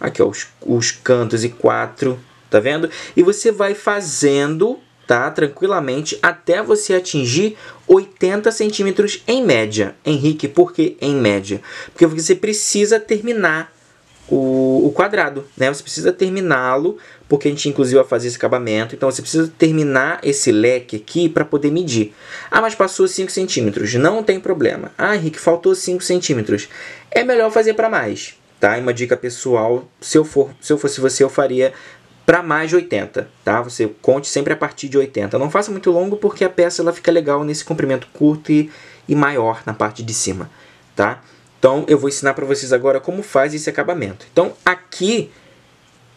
Aqui, ó, os, os cantos e quatro. Tá vendo? E você vai fazendo, tá? Tranquilamente, até você atingir 80 centímetros em média. Henrique, por que em média? Porque você precisa terminar o, o quadrado, né? Você precisa terminá-lo, porque a gente inclusive vai fazer esse acabamento. Então, você precisa terminar esse leque aqui para poder medir. Ah, mas passou 5 centímetros. Não tem problema. Ah, Henrique, faltou 5 centímetros. É melhor fazer para mais, tá? E uma dica pessoal, se eu, for, se eu fosse você, eu faria para mais de 80, tá? Você conte sempre a partir de 80. Não faça muito longo porque a peça ela fica legal nesse comprimento curto e, e maior na parte de cima, tá? Então, eu vou ensinar para vocês agora como faz esse acabamento. Então, aqui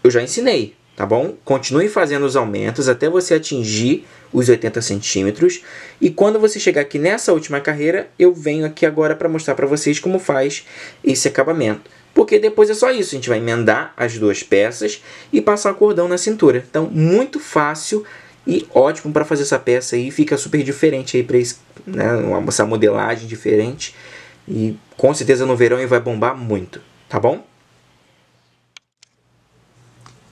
eu já ensinei, tá bom? Continue fazendo os aumentos até você atingir os 80 centímetros. E quando você chegar aqui nessa última carreira, eu venho aqui agora para mostrar para vocês como faz esse acabamento. Porque depois é só isso, a gente vai emendar as duas peças e passar o cordão na cintura. Então, muito fácil e ótimo para fazer essa peça aí, fica super diferente aí para né, essa modelagem diferente. E com certeza no verão e vai bombar muito, tá bom?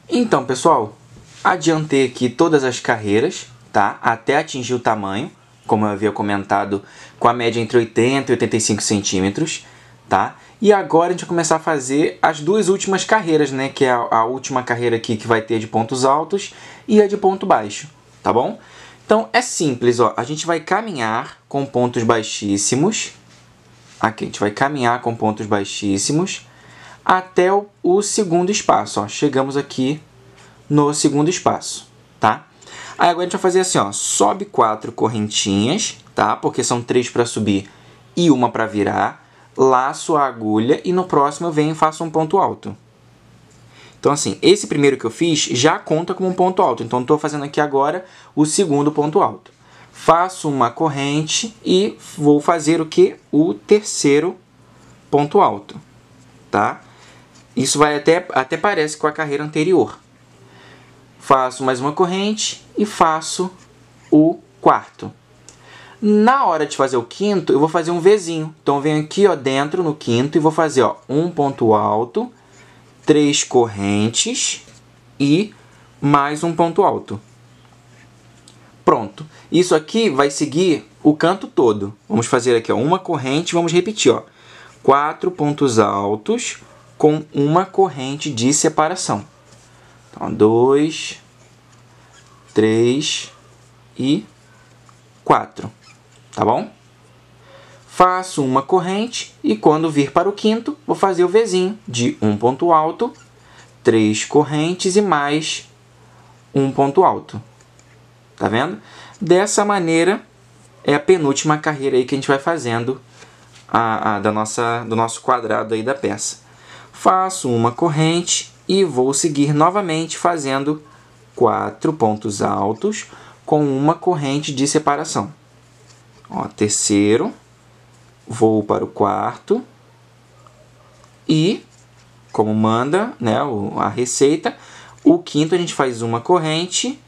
Então, pessoal, adiantei aqui todas as carreiras, tá? Até atingir o tamanho, como eu havia comentado, com a média entre 80 e 85 centímetros, tá? E agora a gente vai começar a fazer as duas últimas carreiras, né? Que é a, a última carreira aqui que vai ter de pontos altos e a de ponto baixo, tá bom? Então é simples, ó. A gente vai caminhar com pontos baixíssimos, Aqui a gente vai caminhar com pontos baixíssimos até o, o segundo espaço. Ó. Chegamos aqui no segundo espaço, tá? Aí agora a gente vai fazer assim, ó, sobe quatro correntinhas, tá? Porque são três para subir e uma para virar. Laço a agulha e no próximo eu venho e faço um ponto alto. Então, assim, esse primeiro que eu fiz já conta como um ponto alto. Então, estou fazendo aqui agora o segundo ponto alto faço uma corrente e vou fazer o que? O terceiro ponto alto, tá? Isso vai até, até parece com a carreira anterior. Faço mais uma corrente e faço o quarto. Na hora de fazer o quinto, eu vou fazer um Vzinho. Então, eu venho aqui ó, dentro no quinto e vou fazer ó, um ponto alto, três correntes e mais um ponto alto. Pronto. Isso aqui vai seguir o canto todo. Vamos fazer aqui ó, uma corrente, vamos repetir. Ó, quatro pontos altos com uma corrente de separação. Então, dois, três e quatro, tá bom? Faço uma corrente e quando vir para o quinto, vou fazer o vizinho de um ponto alto, três correntes e mais um ponto alto. Tá vendo? Dessa maneira, é a penúltima carreira aí que a gente vai fazendo a, a, da nossa, do nosso quadrado aí da peça. Faço uma corrente e vou seguir novamente fazendo quatro pontos altos com uma corrente de separação. Ó, terceiro, vou para o quarto e, como manda né, a receita, o quinto a gente faz uma corrente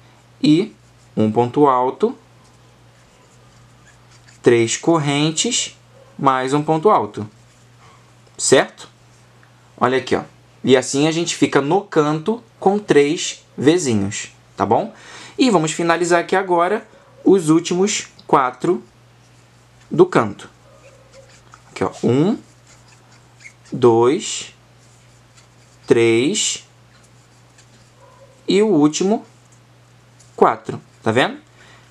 e um ponto alto, três correntes, mais um ponto alto. Certo? Olha aqui, ó. E assim a gente fica no canto com três vizinhos, tá bom? E vamos finalizar aqui agora os últimos quatro do canto. Aqui, ó. Um, dois, três e o último, quatro. Tá vendo?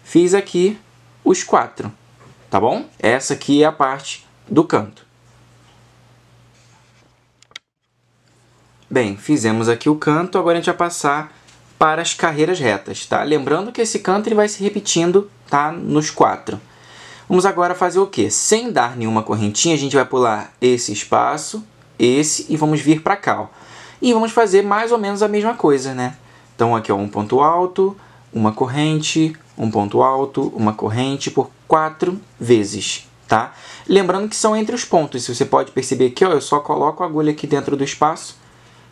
Fiz aqui os quatro, tá bom? Essa aqui é a parte do canto. Bem, fizemos aqui o canto, agora a gente vai passar para as carreiras retas, tá? Lembrando que esse canto ele vai se repetindo, tá? Nos quatro. Vamos agora fazer o quê? Sem dar nenhuma correntinha, a gente vai pular esse espaço, esse, e vamos vir para cá, ó. E vamos fazer mais ou menos a mesma coisa, né? Então, aqui, ó, um ponto alto, uma corrente, um ponto alto, uma corrente por quatro vezes, tá? Lembrando que são entre os pontos. Se Você pode perceber aqui, ó, eu só coloco a agulha aqui dentro do espaço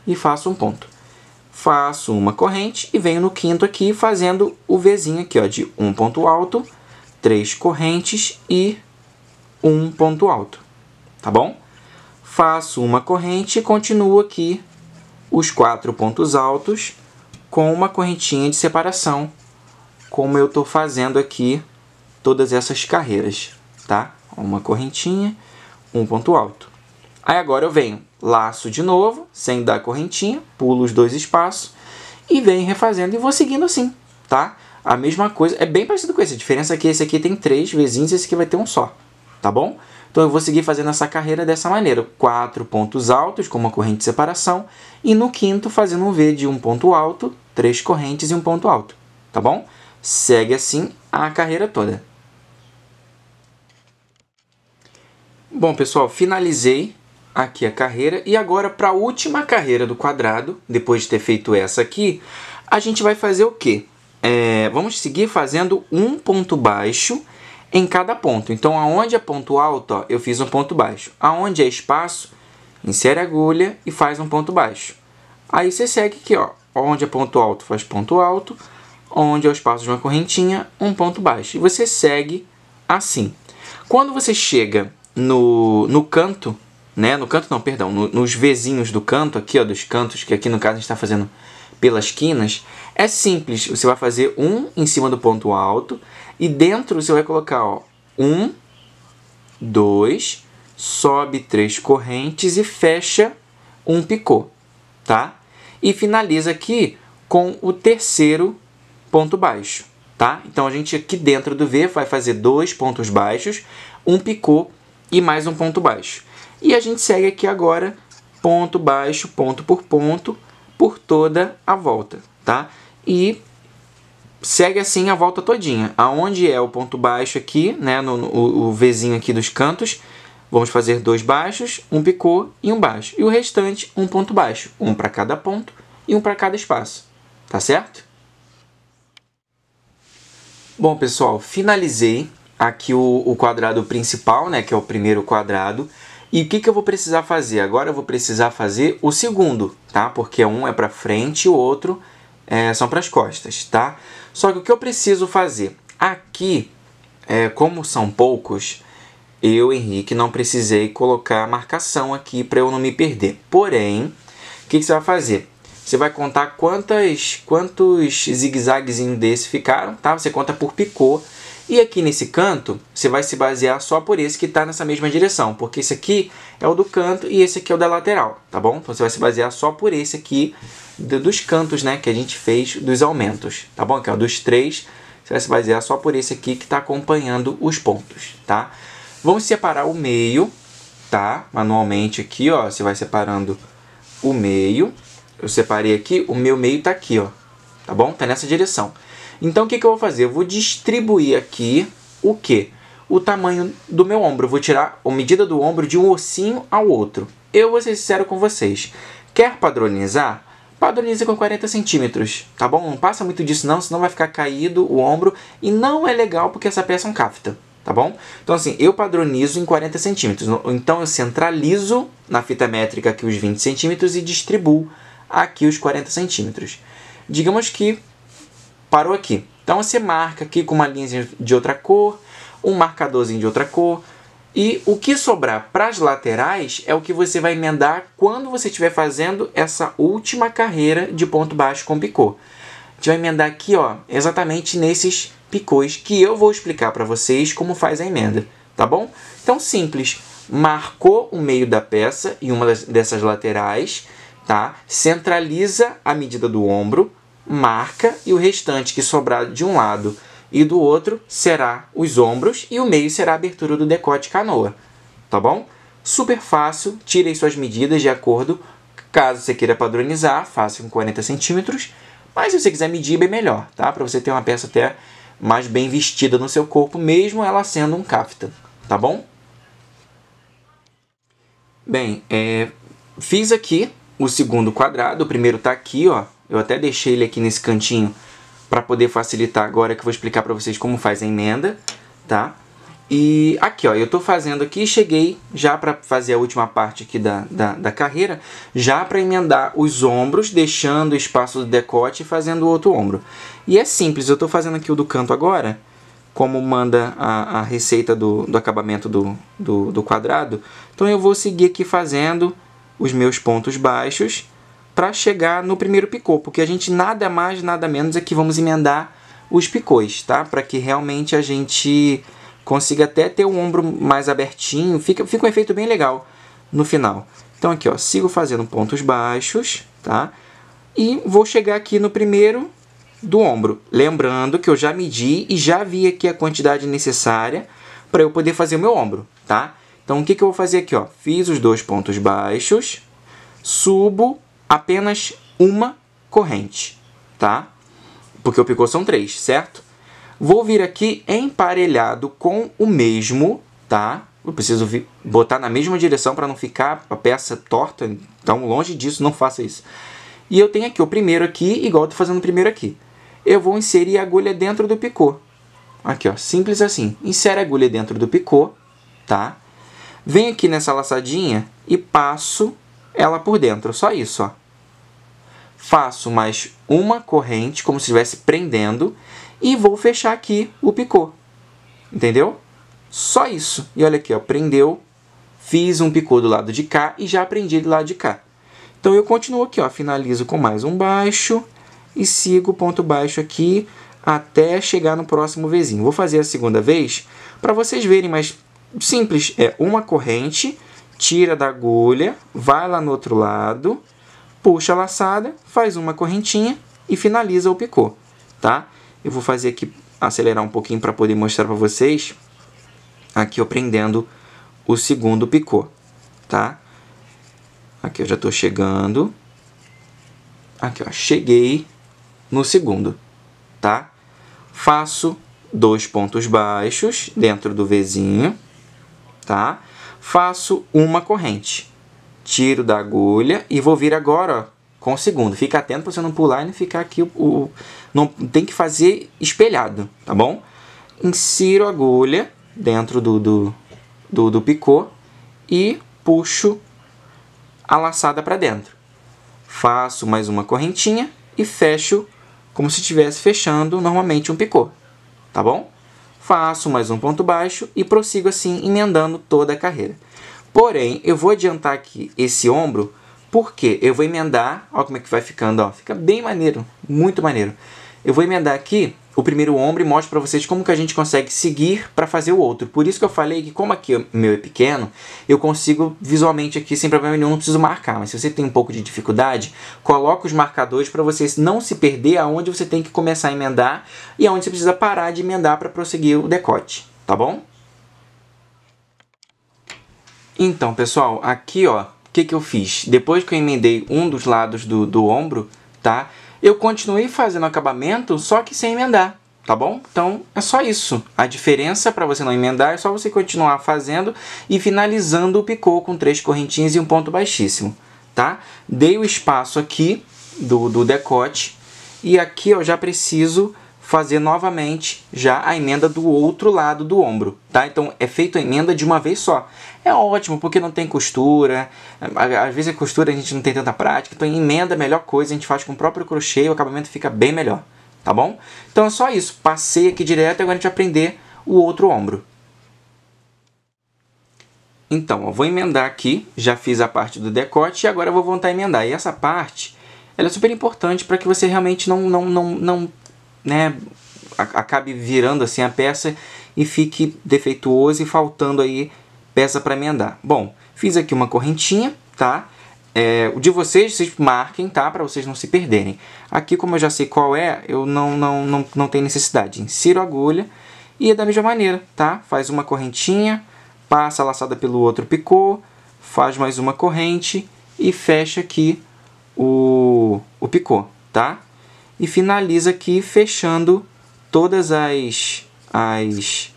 e faço um ponto. Faço uma corrente e venho no quinto aqui fazendo o Vzinho aqui, ó, de um ponto alto, três correntes e um ponto alto, tá bom? Faço uma corrente e continuo aqui os quatro pontos altos, com uma correntinha de separação, como eu estou fazendo aqui todas essas carreiras, tá? Uma correntinha, um ponto alto. Aí agora eu venho, laço de novo, sem dar correntinha, pulo os dois espaços e venho refazendo e vou seguindo assim, tá? A mesma coisa, é bem parecido com esse, a diferença é que esse aqui tem três vezinhos e esse aqui vai ter um só, tá bom? Então eu vou seguir fazendo essa carreira dessa maneira, quatro pontos altos com uma corrente de separação e no quinto fazendo um V de um ponto alto três correntes e um ponto alto, tá bom? Segue assim a carreira toda. Bom, pessoal, finalizei aqui a carreira e agora para a última carreira do quadrado, depois de ter feito essa aqui, a gente vai fazer o quê? É, vamos seguir fazendo um ponto baixo em cada ponto. Então, aonde é ponto alto, ó, eu fiz um ponto baixo. Aonde é espaço, insere agulha e faz um ponto baixo. Aí você segue aqui, ó, onde é ponto alto, faz ponto alto, onde é o espaço de uma correntinha, um ponto baixo. E você segue assim. Quando você chega no, no canto, né? No canto não, perdão, no, nos vizinhos do canto, aqui ó, dos cantos, que aqui no caso a gente está fazendo pelas quinas, é simples. Você vai fazer um em cima do ponto alto e dentro você vai colocar ó, um, dois, sobe três correntes e fecha um picô, tá? e finaliza aqui com o terceiro ponto baixo, tá? Então a gente aqui dentro do V vai fazer dois pontos baixos, um picô e mais um ponto baixo. E a gente segue aqui agora ponto baixo, ponto por ponto, por toda a volta, tá? E segue assim a volta todinha. Aonde é o ponto baixo aqui, né, no, no o, o Vzinho aqui dos cantos, Vamos fazer dois baixos, um picô e um baixo. E o restante, um ponto baixo. Um para cada ponto e um para cada espaço. Tá certo? Bom, pessoal, finalizei aqui o, o, quadrado principal, né, que é o primeiro quadrado. E o que, que eu vou precisar fazer? Agora eu vou precisar fazer o segundo, tá? Porque um é para frente e o outro é, são para as costas, tá? Só que o que eu preciso fazer? Aqui, é, como são poucos, eu, Henrique, não precisei colocar a marcação aqui para eu não me perder. Porém, o que, que, você vai fazer? Você vai contar quantas, quantos zigue-zaguezinhos desse ficaram, tá? Você conta por picô. E aqui nesse canto, você vai se basear só por esse que está nessa mesma direção, porque esse aqui é o do canto e esse aqui é o da lateral, tá bom? Então você vai se basear só por esse aqui do, dos cantos, né, que a gente fez dos aumentos, tá bom? Que é o dos três, você vai se basear só por esse aqui que está acompanhando os pontos, tá? Vamos separar o meio, tá? Manualmente aqui, ó, você vai separando o meio. Eu separei aqui, o meu meio tá aqui, ó. Tá bom? Tá nessa direção. Então, o que, que eu vou fazer? Eu vou distribuir aqui o quê? O tamanho do meu ombro. Eu vou tirar a medida do ombro de um ossinho ao outro. Eu vou ser sincero com vocês. Quer padronizar? Padronize com 40 centímetros, tá bom? Não passa muito disso não, senão vai ficar caído o ombro. E não é legal porque essa peça é um capta tá bom? Então, assim, eu padronizo em 40 centímetros. Então, eu centralizo na fita métrica aqui os 20 centímetros e distribuo aqui os 40 centímetros. Digamos que parou aqui. Então, você marca aqui com uma linha de outra cor, um marcadorzinho de outra cor, e o que sobrar para as laterais é o que você vai emendar quando você estiver fazendo essa última carreira de ponto baixo com picô. A gente vai emendar aqui, ó, exatamente nesses picôs que eu vou explicar para vocês como faz a emenda, tá bom? Então simples, marcou o meio da peça e uma dessas laterais, tá? Centraliza a medida do ombro, marca e o restante que sobrar de um lado e do outro será os ombros e o meio será a abertura do decote canoa, tá bom? Super fácil, tirem suas medidas de acordo. Caso você queira padronizar, faça com 40 centímetros. Mas se você quiser medir, bem melhor, tá? Para você ter uma peça até mais bem vestida no seu corpo, mesmo ela sendo um capta, tá bom? Bem, é, fiz aqui o segundo quadrado, o primeiro está aqui, ó. Eu até deixei ele aqui nesse cantinho para poder facilitar agora que eu vou explicar para vocês como faz a emenda, tá? E aqui, ó, eu estou fazendo aqui, cheguei já para fazer a última parte aqui da, da, da carreira, já para emendar os ombros, deixando o espaço do decote e fazendo o outro ombro. E é simples, eu estou fazendo aqui o do canto agora, como manda a, a receita do, do acabamento do, do, do quadrado. Então eu vou seguir aqui fazendo os meus pontos baixos para chegar no primeiro picô, porque a gente nada mais, nada menos é que vamos emendar os picôs, tá? Para que realmente a gente consiga até ter um ombro mais abertinho, fica, fica um efeito bem legal no final. Então aqui, ó, sigo fazendo pontos baixos, tá? E vou chegar aqui no primeiro do ombro. Lembrando que eu já medi e já vi aqui a quantidade necessária para eu poder fazer o meu ombro, tá? Então o que, que eu vou fazer aqui, ó? Fiz os dois pontos baixos, subo apenas uma corrente, tá? Porque o picô são três, certo? Vou vir aqui emparelhado com o mesmo, tá? Eu preciso vir, botar na mesma direção para não ficar a peça torta. Então, longe disso, não faça isso. E eu tenho aqui o primeiro aqui, igual eu estou fazendo o primeiro aqui. Eu vou inserir a agulha dentro do picô. Aqui, ó, simples assim. Insere a agulha dentro do picô, tá? Venho aqui nessa laçadinha e passo ela por dentro. Só isso, ó. Faço mais uma corrente, como se estivesse prendendo e vou fechar aqui o picô. Entendeu? Só isso. E olha aqui, ó, prendeu, fiz um picô do lado de cá e já aprendi do lado de cá. Então eu continuo aqui, ó, finalizo com mais um baixo e sigo o ponto baixo aqui até chegar no próximo vizinho. Vou fazer a segunda vez para vocês verem, mais simples, é uma corrente, tira da agulha, vai lá no outro lado, puxa a laçada, faz uma correntinha e finaliza o picô, tá? Eu vou fazer aqui, acelerar um pouquinho para poder mostrar para vocês. Aqui eu prendendo o segundo picô, tá? Aqui eu já estou chegando. Aqui, ó, cheguei no segundo, tá? Faço dois pontos baixos dentro do Vzinho, tá? Faço uma corrente. Tiro da agulha e vou vir agora, ó, com o segundo. Fica atento para você não pular e não ficar aqui o, o não tem que fazer espelhado, tá bom? Insiro a agulha dentro do, do, do, do picô e puxo a laçada para dentro. Faço mais uma correntinha e fecho como se estivesse fechando normalmente um picô, tá bom? Faço mais um ponto baixo e prossigo assim, emendando toda a carreira. Porém, eu vou adiantar aqui esse ombro por quê? Eu vou emendar, ó como é que vai ficando, ó. Fica bem maneiro, muito maneiro. Eu vou emendar aqui o primeiro ombro e mostro para vocês como que a gente consegue seguir para fazer o outro. Por isso que eu falei que como aqui o meu é pequeno, eu consigo visualmente aqui sem problema nenhum, não preciso marcar. Mas se você tem um pouco de dificuldade, coloca os marcadores para você não se perder aonde você tem que começar a emendar e aonde você precisa parar de emendar para prosseguir o decote, tá bom? Então, pessoal, aqui ó, que, que eu fiz? Depois que eu emendei um dos lados do, do ombro, tá? Eu continuei fazendo acabamento, só que sem emendar, tá bom? Então, é só isso. A diferença para você não emendar é só você continuar fazendo e finalizando o picô com três correntinhas e um ponto baixíssimo, tá? Dei o espaço aqui do, do decote e aqui eu já preciso fazer novamente já a emenda do outro lado do ombro, tá? Então é feito a emenda de uma vez só. É ótimo porque não tem costura, às vezes a costura a gente não tem tanta prática, então emenda é a melhor coisa, a gente faz com o próprio crochê e o acabamento fica bem melhor, tá bom? Então é só isso, passei aqui direto e agora a gente vai aprender o outro ombro. Então, eu vou emendar aqui, já fiz a parte do decote e agora eu vou voltar a emendar. E essa parte, ela é super importante para que você realmente não, não, não, não né, acabe virando assim a peça e fique defeituoso e faltando aí peça para emendar. Bom, fiz aqui uma correntinha, tá? É, o de vocês, vocês marquem, tá? Para vocês não se perderem. Aqui, como eu já sei qual é, eu não, não, não, não tenho necessidade. Insiro a agulha e é da mesma maneira, tá? Faz uma correntinha, passa a laçada pelo outro picô, faz mais uma corrente e fecha aqui o, o picô, tá? e finaliza aqui fechando todas as, as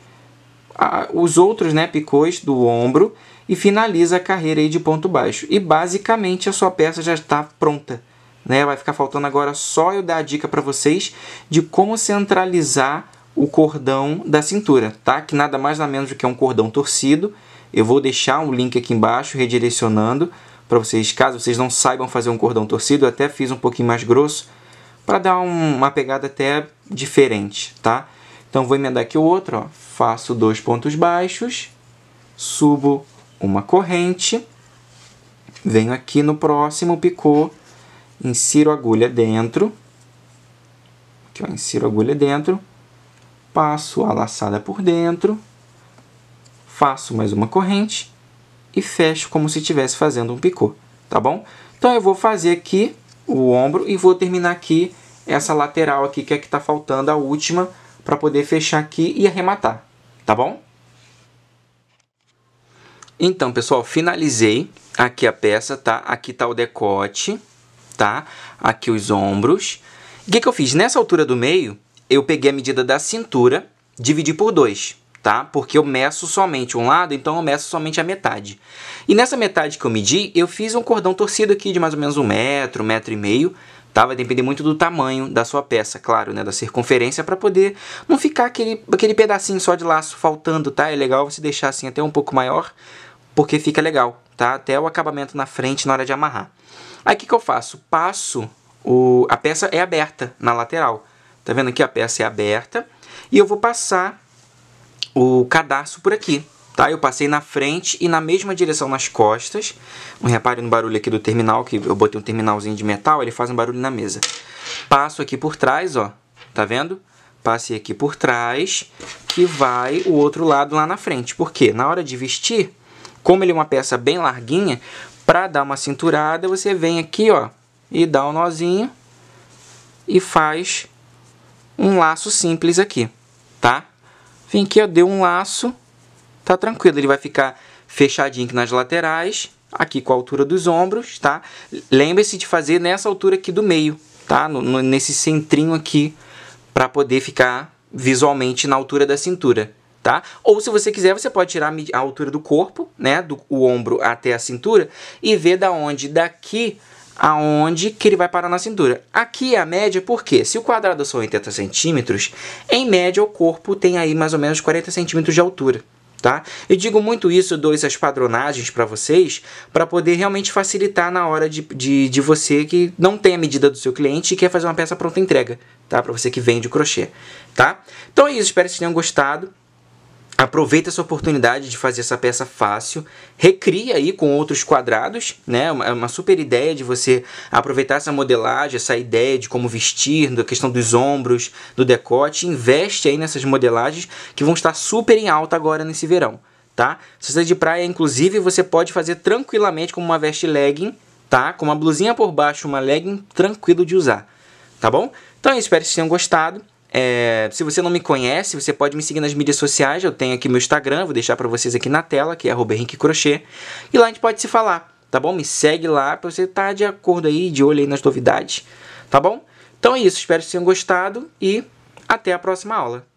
a, os outros né, picôs do ombro e finaliza a carreira aí de ponto baixo. E basicamente a sua peça já está pronta. Né? Vai ficar faltando agora só eu dar a dica para vocês de como centralizar o cordão da cintura, tá? Que nada mais nada menos do que um cordão torcido. Eu vou deixar um link aqui embaixo redirecionando para vocês, caso vocês não saibam fazer um cordão torcido, eu até fiz um pouquinho mais grosso para dar um, uma pegada até diferente, tá? Então vou emendar aqui o outro, ó. faço dois pontos baixos, subo uma corrente, venho aqui no próximo picô, insiro agulha dentro, aqui, ó, insiro agulha dentro, passo a laçada por dentro, faço mais uma corrente e fecho como se estivesse fazendo um picô, tá bom? Então eu vou fazer aqui o ombro e vou terminar aqui essa lateral aqui, que é que está faltando a última, para poder fechar aqui e arrematar, tá bom? Então, pessoal, finalizei aqui a peça, tá? Aqui tá o decote, tá? Aqui os ombros. O que, que eu fiz? Nessa altura do meio, eu peguei a medida da cintura, dividi por dois tá? Porque eu meço somente um lado, então eu meço somente a metade. E nessa metade que eu medi, eu fiz um cordão torcido aqui de mais ou menos um metro, um metro e meio, tá? Vai depender muito do tamanho da sua peça, claro, né? Da circunferência, para poder não ficar aquele, aquele pedacinho só de laço faltando, tá? É legal você deixar assim até um pouco maior, porque fica legal, tá? Até o acabamento na frente na hora de amarrar. Aí o que, que eu faço? Passo, o... a peça é aberta na lateral. Tá vendo aqui? A peça é aberta. E eu vou passar o cadarço por aqui, tá? Eu passei na frente e na mesma direção nas costas. Repare no barulho aqui do terminal, que eu botei um terminalzinho de metal, ele faz um barulho na mesa. Passo aqui por trás, ó, tá vendo? Passei aqui por trás, que vai o outro lado lá na frente. Por quê? Na hora de vestir, como ele é uma peça bem larguinha, para dar uma cinturada, você vem aqui, ó, e dá um nozinho e faz um laço simples aqui, tá? Vim aqui, ó, dei um laço. Tá tranquilo, ele vai ficar fechadinho aqui nas laterais. Aqui com a altura dos ombros, tá? Lembre-se de fazer nessa altura aqui do meio, tá? No, no, nesse centrinho aqui, para poder ficar visualmente na altura da cintura, tá? Ou se você quiser, você pode tirar a altura do corpo, né, do o ombro até a cintura e ver da onde daqui aonde que ele vai parar na cintura. Aqui é a média, porque se o quadrado são 80 centímetros, em média o corpo tem aí mais ou menos 40 centímetros de altura. Tá? Eu digo muito isso, dou essas padronagens para vocês, para poder realmente facilitar na hora de, de, de, você que não tem a medida do seu cliente e quer fazer uma peça pronta entrega, tá? Para você que vende o crochê, tá? Então é isso, espero que vocês tenham gostado. Aproveita essa oportunidade de fazer essa peça fácil, recria aí com outros quadrados, né? É, é Uma super ideia de você aproveitar essa modelagem, essa ideia de como vestir, da questão dos ombros, do decote, investe aí nessas modelagens que vão estar super em alta agora nesse verão, tá? Se você é de praia, inclusive, você pode fazer tranquilamente com uma veste legging, tá? Com uma blusinha por baixo, uma legging tranquilo de usar, tá bom? Então, eu espero que vocês tenham gostado. É, se você não me conhece, você pode me seguir nas mídias sociais. Eu tenho aqui meu Instagram, vou deixar para vocês aqui na tela, que é Crochê. E lá a gente pode se falar, tá bom? Me segue lá para você estar tá de acordo aí, de olho aí nas novidades, tá bom? Então é isso, espero que vocês tenham gostado e até a próxima aula.